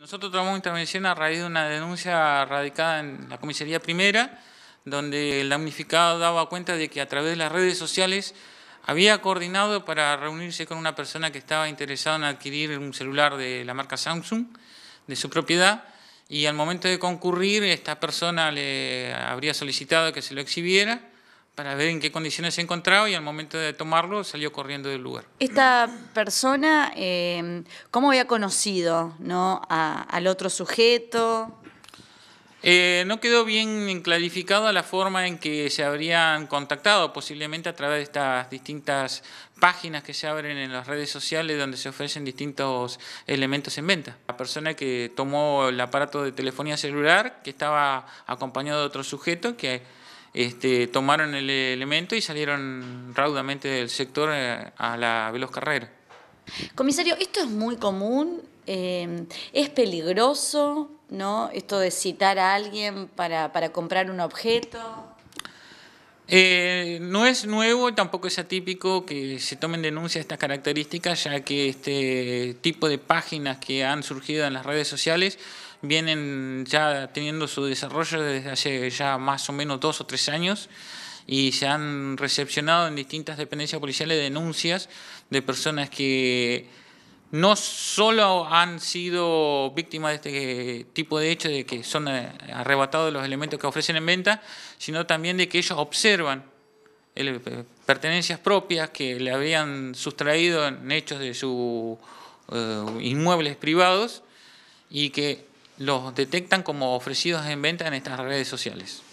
Nosotros tomamos intervención a raíz de una denuncia radicada en la comisaría primera, donde el damnificado daba cuenta de que a través de las redes sociales había coordinado para reunirse con una persona que estaba interesada en adquirir un celular de la marca Samsung, de su propiedad, y al momento de concurrir esta persona le habría solicitado que se lo exhibiera para ver en qué condiciones se encontraba y al momento de tomarlo salió corriendo del lugar. Esta persona, eh, ¿cómo había conocido ¿no? al otro sujeto? Eh, no quedó bien clarificada la forma en que se habrían contactado, posiblemente a través de estas distintas páginas que se abren en las redes sociales donde se ofrecen distintos elementos en venta. La persona que tomó el aparato de telefonía celular, que estaba acompañado de otro sujeto, que este, tomaron el elemento y salieron raudamente del sector eh, a la veloz carrera. Comisario, esto es muy común, eh, es peligroso, ¿no? Esto de citar a alguien para, comprar un objeto. Eh, no es nuevo, tampoco es atípico que se tomen denuncias de estas características, ya que este tipo de páginas que han surgido en las redes sociales vienen ya teniendo su desarrollo desde hace ya más o menos dos o tres años y se han recepcionado en distintas dependencias policiales denuncias de personas que no solo han sido víctimas de este tipo de hechos, de que son eh, arrebatados los elementos que ofrecen en venta, sino también de que ellos observan eh, pertenencias propias que le habían sustraído en hechos de sus eh, inmuebles privados y que los detectan como ofrecidos en venta en estas redes sociales.